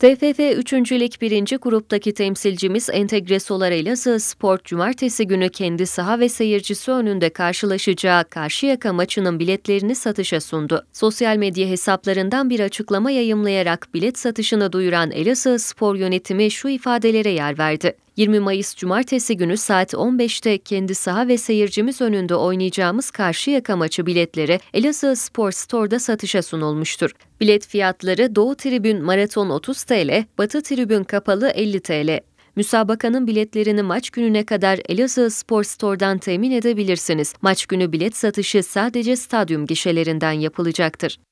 TFF 3. Lig 1. gruptaki temsilcimiz Entegre Solar Elazığ Spor Cumartesi günü kendi saha ve seyircisi önünde karşılaşacağı Karşıyaka maçının biletlerini satışa sundu. Sosyal medya hesaplarından bir açıklama yayımlayarak bilet satışını duyuran Elazığ Spor yönetimi şu ifadelere yer verdi. 20 Mayıs Cumartesi günü saat 15'te kendi saha ve seyircimiz önünde oynayacağımız Karşıyaka maçı biletleri Elazığ Spor Store'da satışa sunulmuştur. Bilet fiyatları Doğu Tribün Maraton 30 TL, Batı Tribün Kapalı 50 TL. Müsabakanın biletlerini maç gününe kadar Elazığ Spor Store'dan temin edebilirsiniz. Maç günü bilet satışı sadece stadyum gişelerinden yapılacaktır.